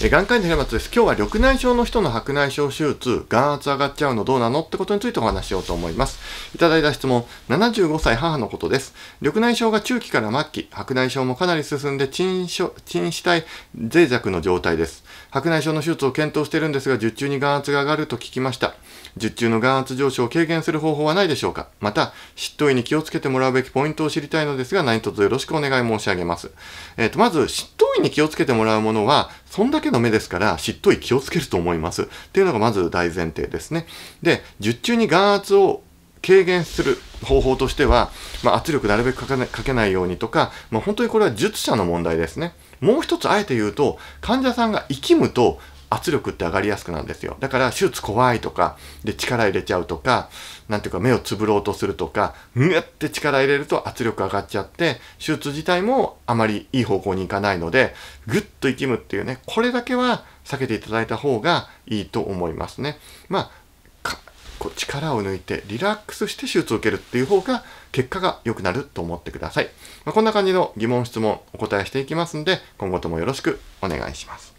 え眼科医の平松です。今日は緑内障の人の白内障手術、眼圧上がっちゃうのどうなのってことについてお話しようと思います。いただいた質問、75歳母のことです。緑内障が中期から末期、白内障もかなり進んで鎮死体脆弱の状態です。白内障の手術を検討しているんですが、術中に眼圧が上がると聞きました。術中の眼圧上昇を軽減する方法はないでしょうかまた、執刀医に気をつけてもらうべきポイントを知りたいのですが、何卒よろしくお願い申し上げます。えっ、ー、と、まず、執刀医に気をつけてもらうものは、そんだけの目ですから、しっとり気をつけると思います。っていうのがまず大前提ですね。で、術中に眼圧を軽減する方法としては、まあ、圧力なるべくかけないようにとか、まあ、本当にこれは術者の問題ですね。もう一つあえて言うと、患者さんがきむと圧力って上がりやすくなるんですよ。だから手術怖いとか、で力入れちゃうとか、なんていうか目をつぶろうとするとか、うわって力入れると圧力上がっちゃって、手術自体もあまりいい方向に行かないので、ぐっと息きむっていうね、これだけは避けていただいた方がいいと思いますね。まあ、こう力を抜いてリラックスして手術を受けるっていう方が結果が良くなると思ってください。まあ、こんな感じの疑問質問お答えしていきますんで、今後ともよろしくお願いします。